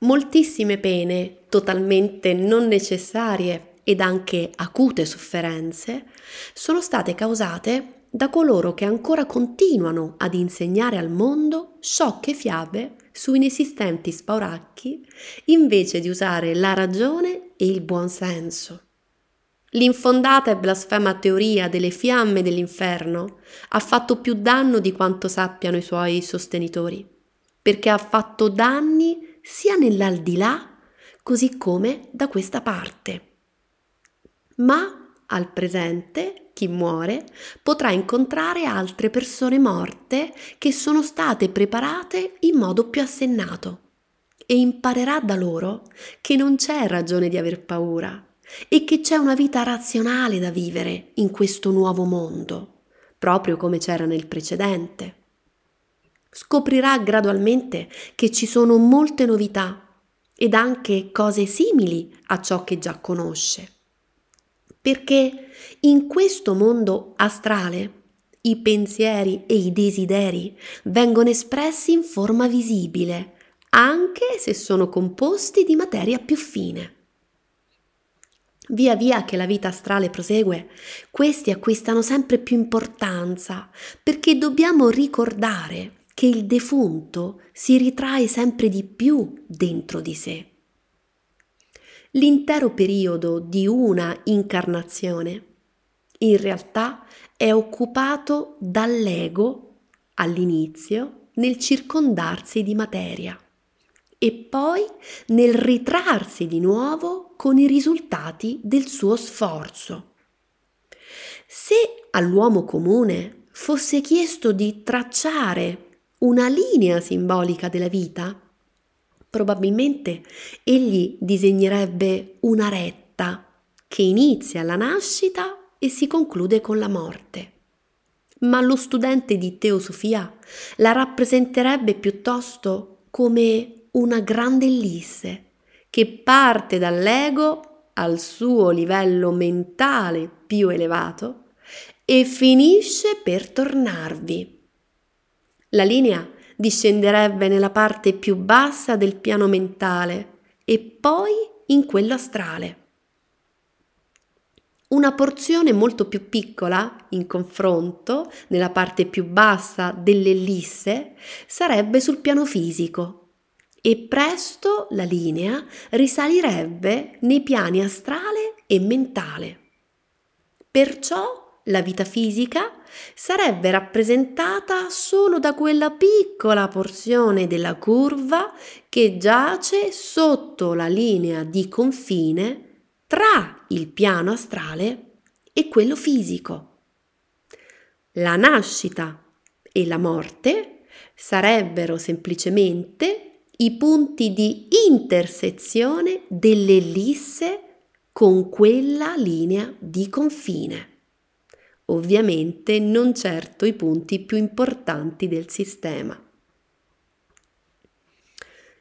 moltissime pene totalmente non necessarie ed anche acute sofferenze sono state causate da coloro che ancora continuano ad insegnare al mondo sciocche fiabe su inesistenti spauracchi invece di usare la ragione e il buonsenso. L'infondata e blasfema teoria delle fiamme dell'inferno ha fatto più danno di quanto sappiano i suoi sostenitori, perché ha fatto danni sia nell'aldilà così come da questa parte. Ma al presente chi muore potrà incontrare altre persone morte che sono state preparate in modo più assennato e imparerà da loro che non c'è ragione di aver paura e che c'è una vita razionale da vivere in questo nuovo mondo, proprio come c'era nel precedente scoprirà gradualmente che ci sono molte novità ed anche cose simili a ciò che già conosce. Perché in questo mondo astrale i pensieri e i desideri vengono espressi in forma visibile, anche se sono composti di materia più fine. Via via che la vita astrale prosegue, questi acquistano sempre più importanza perché dobbiamo ricordare che il defunto si ritrae sempre di più dentro di sé. L'intero periodo di una incarnazione in realtà è occupato dall'ego all'inizio nel circondarsi di materia e poi nel ritrarsi di nuovo con i risultati del suo sforzo. Se all'uomo comune fosse chiesto di tracciare una linea simbolica della vita, probabilmente egli disegnerebbe una retta che inizia alla nascita e si conclude con la morte. Ma lo studente di teosofia la rappresenterebbe piuttosto come una grande ellisse che parte dall'ego al suo livello mentale più elevato e finisce per tornarvi la linea discenderebbe nella parte più bassa del piano mentale e poi in quello astrale. Una porzione molto più piccola, in confronto, nella parte più bassa dell'ellisse, sarebbe sul piano fisico e presto la linea risalirebbe nei piani astrale e mentale. Perciò la vita fisica sarebbe rappresentata solo da quella piccola porzione della curva che giace sotto la linea di confine tra il piano astrale e quello fisico. La nascita e la morte sarebbero semplicemente i punti di intersezione dell'ellisse con quella linea di confine ovviamente non certo i punti più importanti del sistema.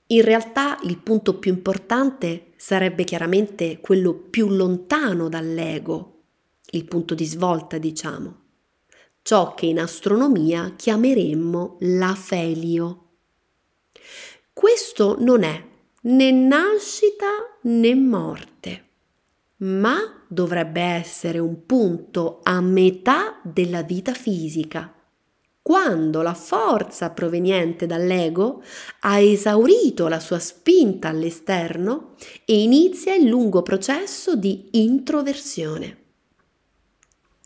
In realtà il punto più importante sarebbe chiaramente quello più lontano dall'ego, il punto di svolta diciamo, ciò che in astronomia chiameremmo l'afelio. Questo non è né nascita né morte ma dovrebbe essere un punto a metà della vita fisica, quando la forza proveniente dall'ego ha esaurito la sua spinta all'esterno e inizia il lungo processo di introversione.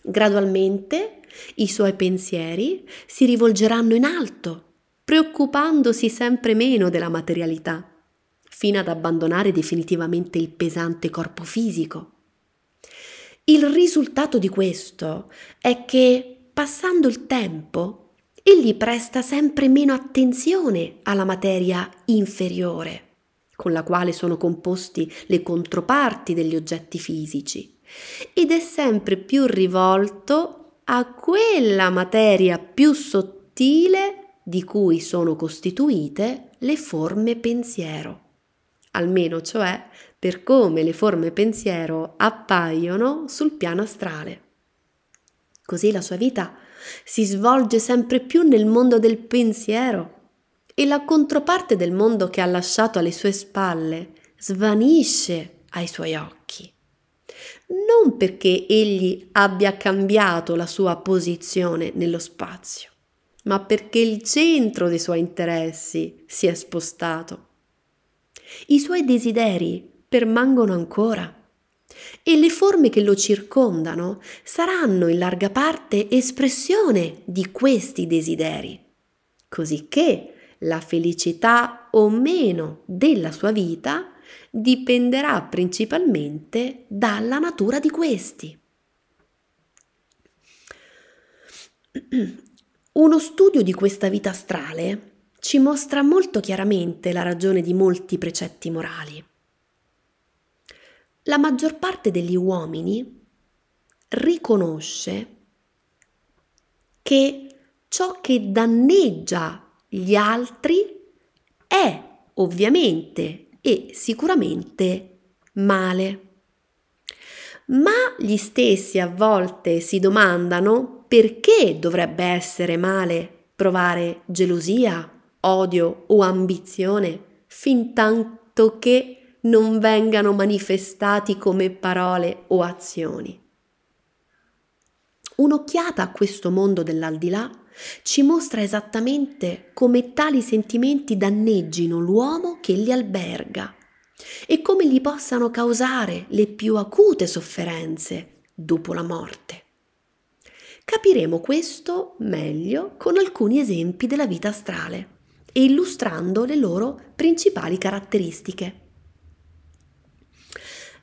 Gradualmente i suoi pensieri si rivolgeranno in alto, preoccupandosi sempre meno della materialità fino ad abbandonare definitivamente il pesante corpo fisico. Il risultato di questo è che, passando il tempo, egli presta sempre meno attenzione alla materia inferiore, con la quale sono composti le controparti degli oggetti fisici, ed è sempre più rivolto a quella materia più sottile di cui sono costituite le forme pensiero almeno cioè per come le forme pensiero appaiono sul piano astrale. Così la sua vita si svolge sempre più nel mondo del pensiero e la controparte del mondo che ha lasciato alle sue spalle svanisce ai suoi occhi. Non perché egli abbia cambiato la sua posizione nello spazio, ma perché il centro dei suoi interessi si è spostato i suoi desideri permangono ancora e le forme che lo circondano saranno in larga parte espressione di questi desideri, cosicché la felicità o meno della sua vita dipenderà principalmente dalla natura di questi. Uno studio di questa vita astrale ci mostra molto chiaramente la ragione di molti precetti morali. La maggior parte degli uomini riconosce che ciò che danneggia gli altri è ovviamente e sicuramente male. Ma gli stessi a volte si domandano perché dovrebbe essere male provare gelosia odio o ambizione fin tanto che non vengano manifestati come parole o azioni. Un'occhiata a questo mondo dell'aldilà ci mostra esattamente come tali sentimenti danneggino l'uomo che li alberga e come gli possano causare le più acute sofferenze dopo la morte. Capiremo questo meglio con alcuni esempi della vita astrale e illustrando le loro principali caratteristiche.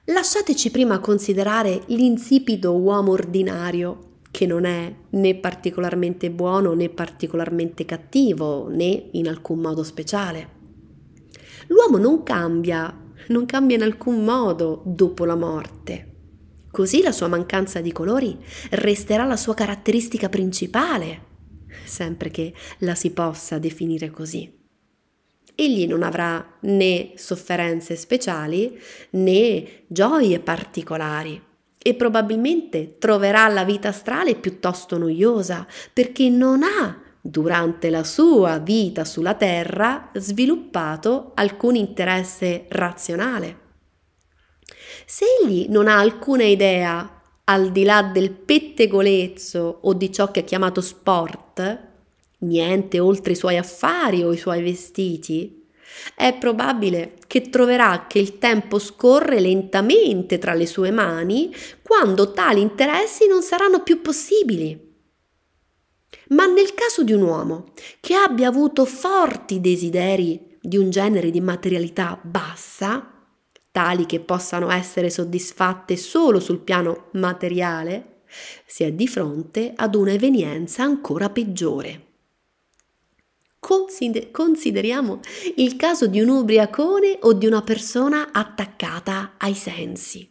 Lasciateci prima considerare l'insipido uomo ordinario, che non è né particolarmente buono né particolarmente cattivo né in alcun modo speciale. L'uomo non cambia, non cambia in alcun modo dopo la morte. Così la sua mancanza di colori resterà la sua caratteristica principale sempre che la si possa definire così. Egli non avrà né sofferenze speciali né gioie particolari e probabilmente troverà la vita astrale piuttosto noiosa perché non ha durante la sua vita sulla Terra sviluppato alcun interesse razionale. Se egli non ha alcuna idea al di là del pettegolezzo o di ciò che ha chiamato sport niente oltre i suoi affari o i suoi vestiti, è probabile che troverà che il tempo scorre lentamente tra le sue mani quando tali interessi non saranno più possibili. Ma nel caso di un uomo che abbia avuto forti desideri di un genere di materialità bassa, tali che possano essere soddisfatte solo sul piano materiale, si è di fronte ad un'evenienza ancora peggiore. consideriamo il caso di un ubriacone o di una persona attaccata ai sensi.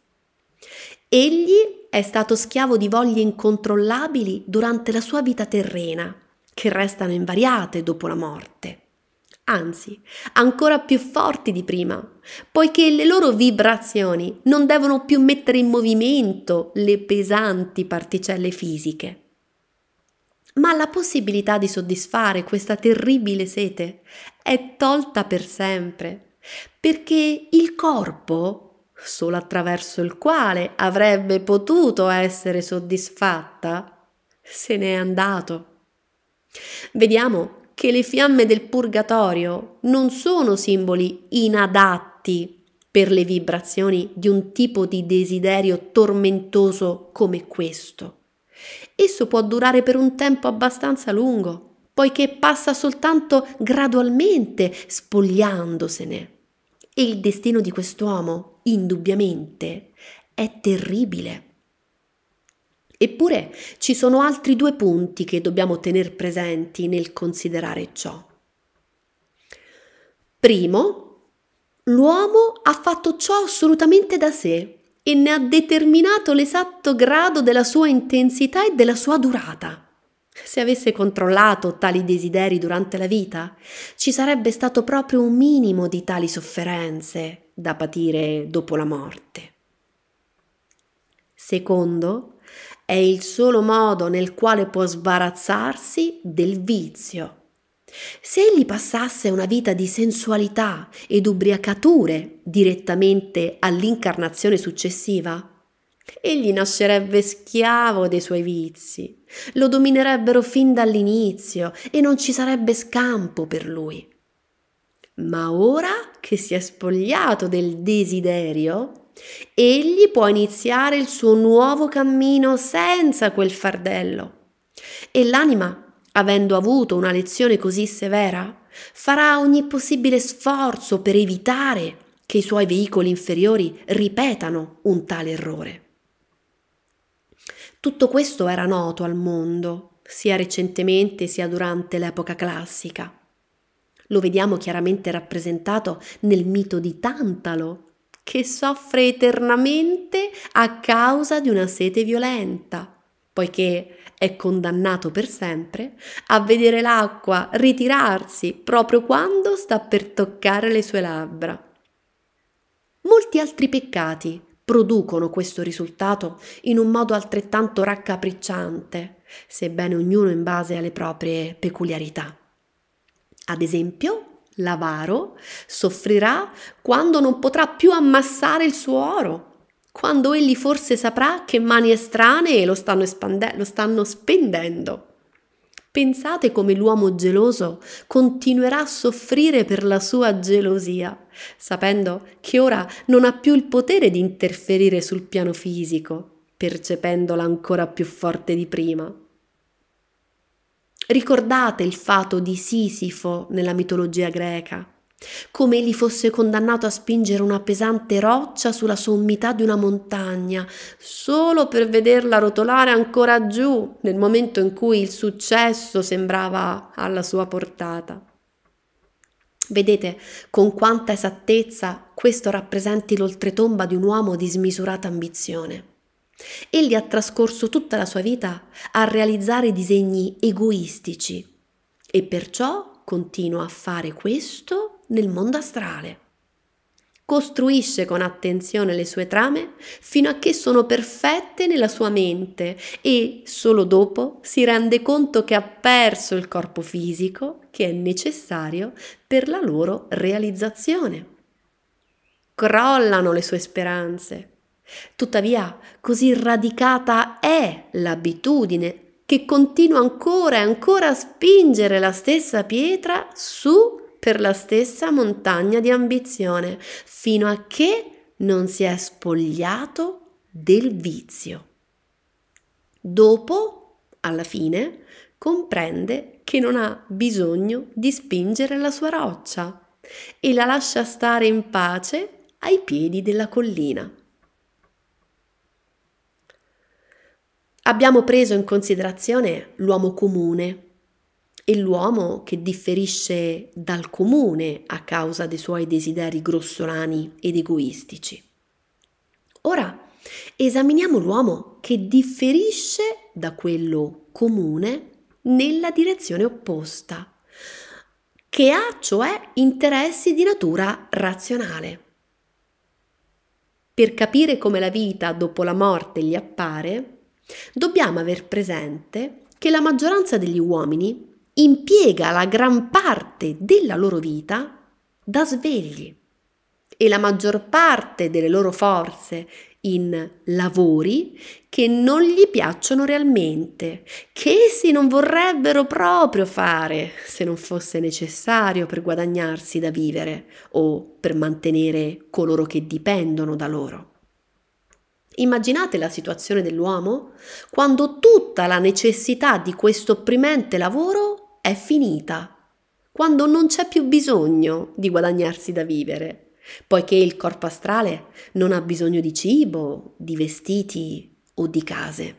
Egli è stato schiavo di voglie incontrollabili durante la sua vita terrena, che restano invariate dopo la morte anzi, ancora più forti di prima, poiché le loro vibrazioni non devono più mettere in movimento le pesanti particelle fisiche. Ma la possibilità di soddisfare questa terribile sete è tolta per sempre, perché il corpo solo attraverso il quale avrebbe potuto essere soddisfatta, se n'è andato. Vediamo che le fiamme del purgatorio non sono simboli inadatti per le vibrazioni di un tipo di desiderio tormentoso come questo. Esso può durare per un tempo abbastanza lungo, poiché passa soltanto gradualmente, spogliandosene. E il destino di quest'uomo, indubbiamente, è terribile. Eppure ci sono altri due punti che dobbiamo tenere presenti nel considerare ciò. Primo, l'uomo ha fatto ciò assolutamente da sé e ne ha determinato l'esatto grado della sua intensità e della sua durata. Se avesse controllato tali desideri durante la vita, ci sarebbe stato proprio un minimo di tali sofferenze da patire dopo la morte. Secondo, è il solo modo nel quale può sbarazzarsi del vizio. Se egli passasse una vita di sensualità ed ubriacature direttamente all'incarnazione successiva, egli nascerebbe schiavo dei suoi vizi, lo dominerebbero fin dall'inizio e non ci sarebbe scampo per lui. Ma ora che si è spogliato del desiderio, Egli può iniziare il suo nuovo cammino senza quel fardello. E l'anima, avendo avuto una lezione così severa, farà ogni possibile sforzo per evitare che i suoi veicoli inferiori ripetano un tale errore. Tutto questo era noto al mondo, sia recentemente sia durante l'epoca classica. Lo vediamo chiaramente rappresentato nel mito di Tantalo, che soffre eternamente a causa di una sete violenta, poiché è condannato per sempre a vedere l'acqua ritirarsi proprio quando sta per toccare le sue labbra. Molti altri peccati producono questo risultato in un modo altrettanto raccapricciante, sebbene ognuno in base alle proprie peculiarità. Ad esempio, L'avaro soffrirà quando non potrà più ammassare il suo oro, quando egli forse saprà che mani estranee lo stanno, espande- lo stanno spendendo. Pensate come l'uomo geloso continuerà a soffrire per la sua gelosia, sapendo che ora non ha più il potere di interferire sul piano fisico, percependola ancora più forte di prima. Ricordate il fato di Sisifo nella mitologia greca, come egli fosse condannato a spingere una pesante roccia sulla sommità di una montagna, solo per vederla rotolare ancora giù nel momento in cui il successo sembrava alla sua portata. Vedete con quanta esattezza questo rappresenti l'oltretomba di un uomo di smisurata ambizione. Egli ha trascorso tutta la sua vita a realizzare disegni egoistici e perciò continua a fare questo nel mondo astrale. Costruisce con attenzione le sue trame fino a che sono perfette nella sua mente e solo dopo si rende conto che ha perso il corpo fisico che è necessario per la loro realizzazione. Crollano le sue speranze, Tuttavia, così radicata è l'abitudine che continua ancora e ancora a spingere la stessa pietra su per la stessa montagna di ambizione, fino a che non si è spogliato del vizio. Dopo, alla fine, comprende che non ha bisogno di spingere la sua roccia e la lascia stare in pace ai piedi della collina. abbiamo preso in considerazione l'uomo comune e l'uomo che differisce dal comune a causa dei suoi desideri grossolani ed egoistici. Ora esaminiamo l'uomo che differisce da quello comune nella direzione opposta, che ha cioè interessi di natura razionale. Per capire come la vita dopo la morte gli appare, Dobbiamo aver presente che la maggioranza degli uomini impiega la gran parte della loro vita da svegli e la maggior parte delle loro forze in lavori che non gli piacciono realmente, che essi non vorrebbero proprio fare se non fosse necessario per guadagnarsi da vivere o per mantenere coloro che dipendono da loro. Immaginate la situazione dell'uomo quando tutta la necessità di questo opprimente lavoro è finita, quando non c'è più bisogno di guadagnarsi da vivere, poiché il corpo astrale non ha bisogno di cibo, di vestiti o di case.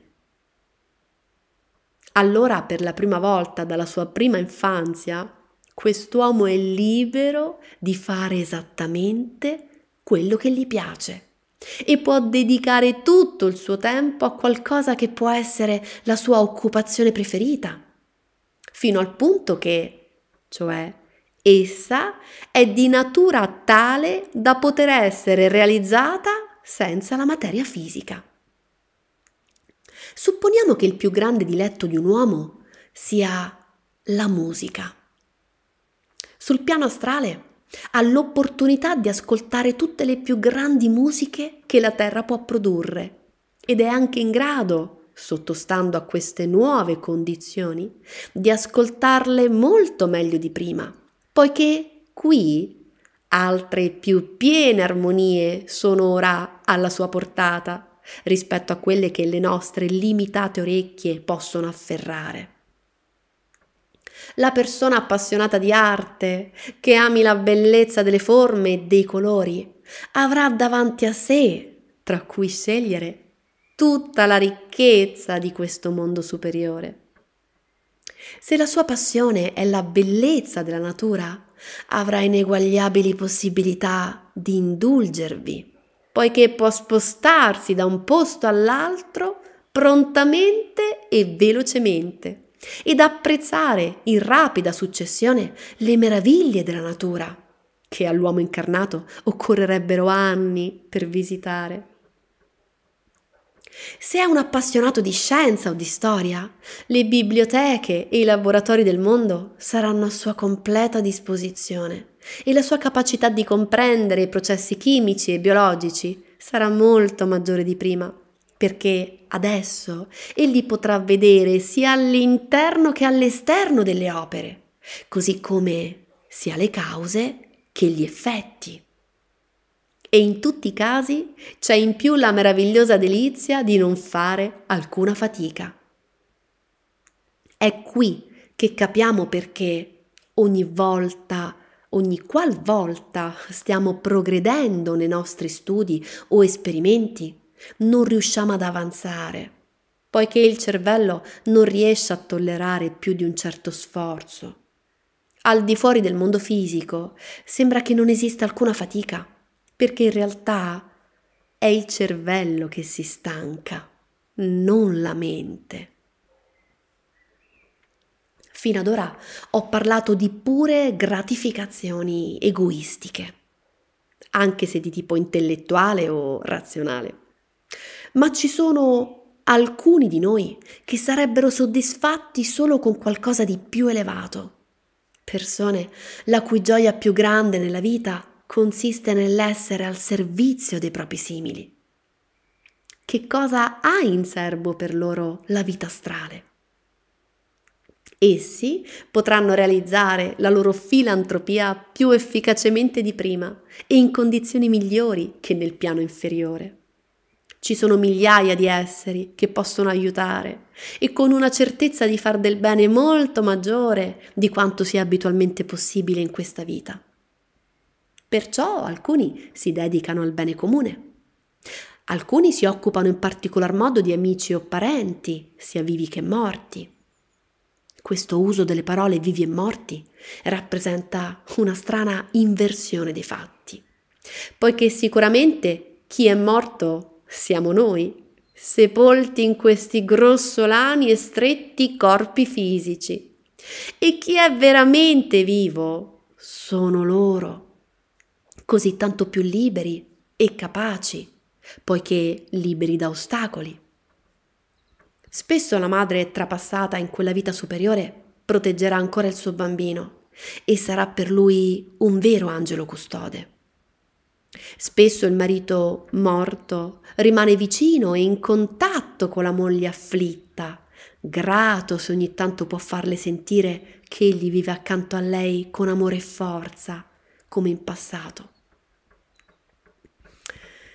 Allora, per la prima volta dalla sua prima infanzia, quest'uomo è libero di fare esattamente quello che gli piace e può dedicare tutto il suo tempo a qualcosa che può essere la sua occupazione preferita, fino al punto che, cioè, essa è di natura tale da poter essere realizzata senza la materia fisica. Supponiamo che il più grande diletto di un uomo sia la musica. Sul piano astrale ha l'opportunità di ascoltare tutte le più grandi musiche che la Terra può produrre ed è anche in grado, sottostando a queste nuove condizioni, di ascoltarle molto meglio di prima, poiché qui altre più piene armonie sono ora alla sua portata rispetto a quelle che le nostre limitate orecchie possono afferrare la persona appassionata di arte, che ami la bellezza delle forme e dei colori, avrà davanti a sé, tra cui scegliere, tutta la ricchezza di questo mondo superiore. Se la sua passione è la bellezza della natura, avrà ineguagliabili possibilità di indulgervi, poiché può spostarsi da un posto all'altro prontamente e velocemente ed apprezzare in rapida successione le meraviglie della natura, che all'uomo incarnato occorrerebbero anni per visitare. Se è un appassionato di scienza o di storia, le biblioteche e i laboratori del mondo saranno a sua completa disposizione e la sua capacità di comprendere i processi chimici e biologici sarà molto maggiore di prima perché adesso egli potrà vedere sia all'interno che all'esterno delle opere, così come sia le cause che gli effetti. E in tutti i casi c'è in più la meravigliosa delizia di non fare alcuna fatica. È qui che capiamo perché ogni volta ogni qual volta stiamo progredendo nei nostri studi o esperimenti, non riusciamo ad avanzare, poiché il cervello non riesce a tollerare più di un certo sforzo. Al di fuori del mondo fisico sembra che non esista alcuna fatica, perché in realtà è il cervello che si stanca, non la mente. Fino ad ora ho parlato di pure gratificazioni egoistiche, anche se di tipo intellettuale o razionale ma ci sono alcuni di noi che sarebbero soddisfatti solo con qualcosa di più elevato. Persone la cui gioia più grande nella vita consiste nell'essere al servizio dei propri simili. Che cosa ha in serbo per loro la vita astrale? Essi potranno realizzare la loro filantropia più efficacemente di prima e in condizioni migliori che nel piano inferiore. Ci sono migliaia di esseri che possono aiutare e con una certezza di far del bene molto maggiore di quanto sia abitualmente possibile in questa vita. Perciò alcuni si dedicano al bene comune. Alcuni si occupano in particolar modo di amici o parenti, sia vivi che morti. Questo uso delle parole vivi e morti rappresenta una strana inversione dei fatti, poiché sicuramente chi è morto siamo noi, sepolti in questi grossolani e stretti corpi fisici. E chi è veramente vivo sono loro, così tanto più liberi e capaci, poiché liberi da ostacoli. Spesso la madre trapassata in quella vita superiore proteggerà ancora il suo bambino e sarà per lui un vero angelo custode. Spesso il marito morto rimane vicino e in contatto con la moglie afflitta, grato se ogni tanto può farle sentire che egli vive accanto a lei con amore e forza, come in passato.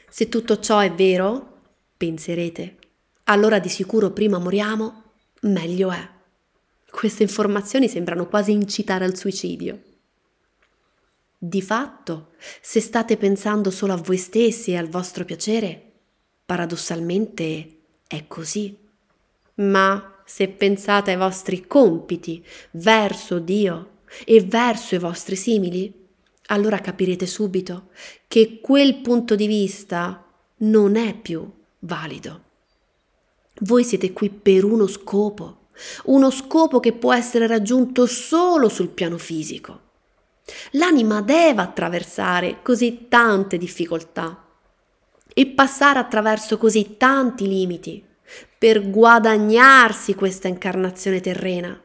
Se tutto ciò è vero, penserete, allora di sicuro prima moriamo, meglio è. Queste informazioni sembrano quasi incitare al suicidio. Di fatto, se state pensando solo a voi stessi e al vostro piacere, paradossalmente è così. Ma se pensate ai vostri compiti verso Dio e verso i vostri simili, allora capirete subito che quel punto di vista non è più valido. Voi siete qui per uno scopo, uno scopo che può essere raggiunto solo sul piano fisico. L'anima deve attraversare così tante difficoltà e passare attraverso così tanti limiti per guadagnarsi questa incarnazione terrena,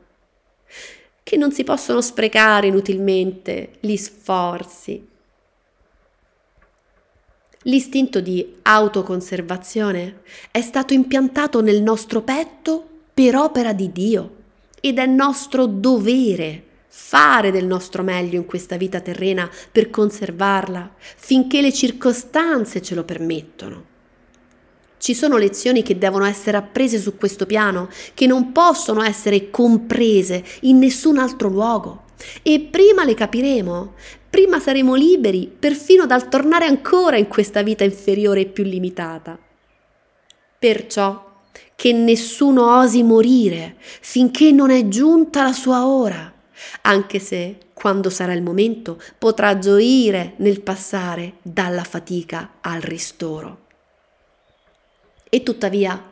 che non si possono sprecare inutilmente gli sforzi. L'istinto di autoconservazione è stato impiantato nel nostro petto per opera di Dio ed è nostro dovere fare del nostro meglio in questa vita terrena per conservarla, finché le circostanze ce lo permettono. Ci sono lezioni che devono essere apprese su questo piano, che non possono essere comprese in nessun altro luogo. E prima le capiremo, prima saremo liberi perfino dal tornare ancora in questa vita inferiore e più limitata. Perciò che nessuno osi morire finché non è giunta la sua ora anche se, quando sarà il momento, potrà gioire nel passare dalla fatica al ristoro. E tuttavia,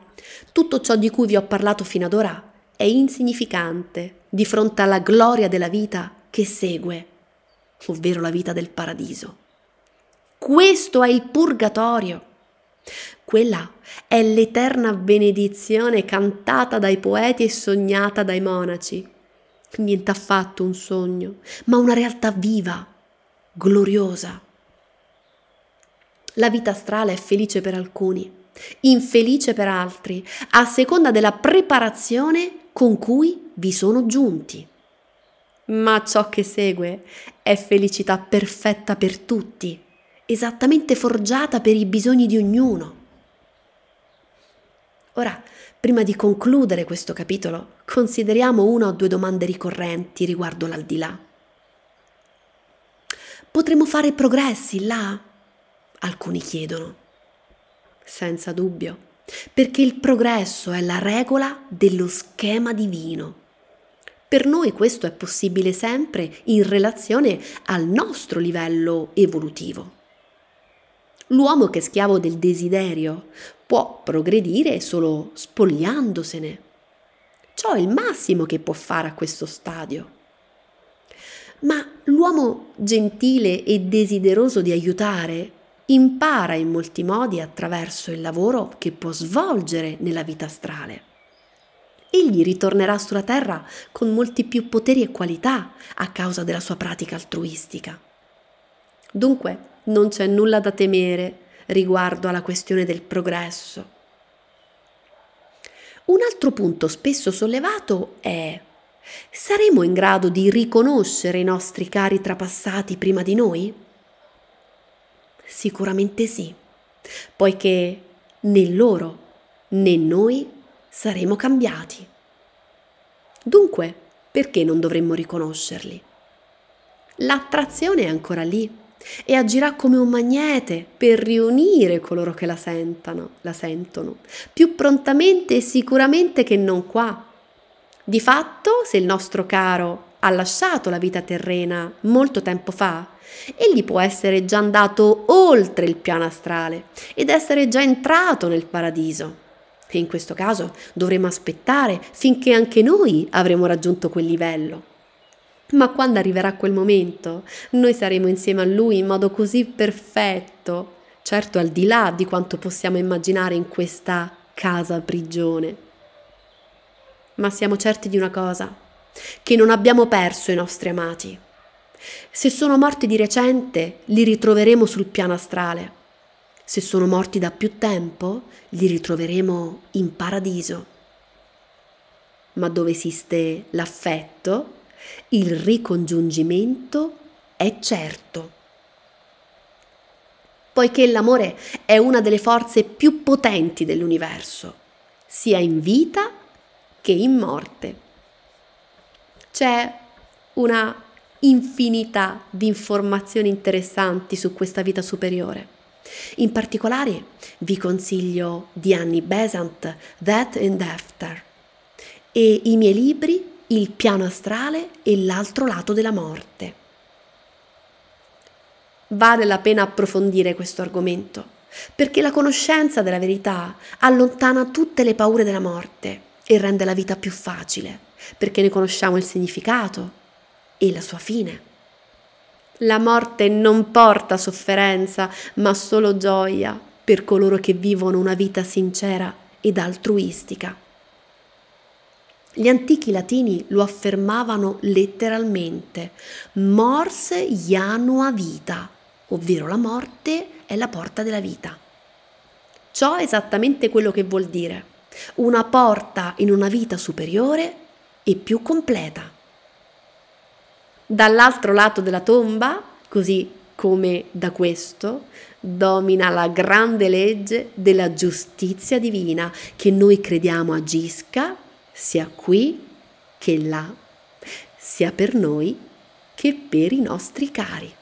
tutto ciò di cui vi ho parlato fino ad ora è insignificante di fronte alla gloria della vita che segue, ovvero la vita del paradiso. Questo è il purgatorio. Quella è l'eterna benedizione cantata dai poeti e sognata dai monaci, Niente affatto un sogno, ma una realtà viva, gloriosa. La vita astrale è felice per alcuni, infelice per altri, a seconda della preparazione con cui vi sono giunti. Ma ciò che segue è felicità perfetta per tutti, esattamente forgiata per i bisogni di ognuno. Ora, prima di concludere questo capitolo, consideriamo una o due domande ricorrenti riguardo l'aldilà. Potremmo fare progressi là? Alcuni chiedono. Senza dubbio, perché il progresso è la regola dello schema divino. Per noi questo è possibile sempre in relazione al nostro livello evolutivo. L'uomo che è schiavo del desiderio può progredire solo spogliandosene. Ciò è il massimo che può fare a questo stadio. Ma l'uomo gentile e desideroso di aiutare impara in molti modi attraverso il lavoro che può svolgere nella vita astrale. Egli ritornerà sulla terra con molti più poteri e qualità a causa della sua pratica altruistica. Dunque, non c'è nulla da temere riguardo alla questione del progresso. Un altro punto spesso sollevato è saremo in grado di riconoscere i nostri cari trapassati prima di noi? Sicuramente sì, poiché né loro né noi saremo cambiati. Dunque, perché non dovremmo riconoscerli? L'attrazione è ancora lì e agirà come un magnete per riunire coloro che la, sentano, la sentono, più prontamente e sicuramente che non qua. Di fatto, se il nostro caro ha lasciato la vita terrena molto tempo fa, egli può essere già andato oltre il piano astrale ed essere già entrato nel paradiso. E in questo caso dovremo aspettare finché anche noi avremo raggiunto quel livello. Ma quando arriverà quel momento, noi saremo insieme a Lui in modo così perfetto, certo al di là di quanto possiamo immaginare in questa casa prigione. Ma siamo certi di una cosa, che non abbiamo perso i nostri amati. Se sono morti di recente, li ritroveremo sul piano astrale. Se sono morti da più tempo, li ritroveremo in paradiso. Ma dove esiste l'affetto, il ricongiungimento è certo. Poiché l'amore è una delle forze più potenti dell'universo, sia in vita che in morte. C'è una infinità di informazioni interessanti su questa vita superiore. In particolare vi consiglio di Annie Besant, That and After e i miei libri il piano astrale e l'altro lato della morte. Vale la pena approfondire questo argomento, perché la conoscenza della verità allontana tutte le paure della morte e rende la vita più facile, perché ne conosciamo il significato e la sua fine. La morte non porta sofferenza, ma solo gioia per coloro che vivono una vita sincera ed altruistica. Gli antichi latini lo affermavano letteralmente, mors janua vita, ovvero la morte è la porta della vita. Ciò è esattamente quello che vuol dire, una porta in una vita superiore e più completa. Dall'altro lato della tomba, così come da questo, domina la grande legge della giustizia divina che noi crediamo agisca sia qui che là, sia per noi che per i nostri cari.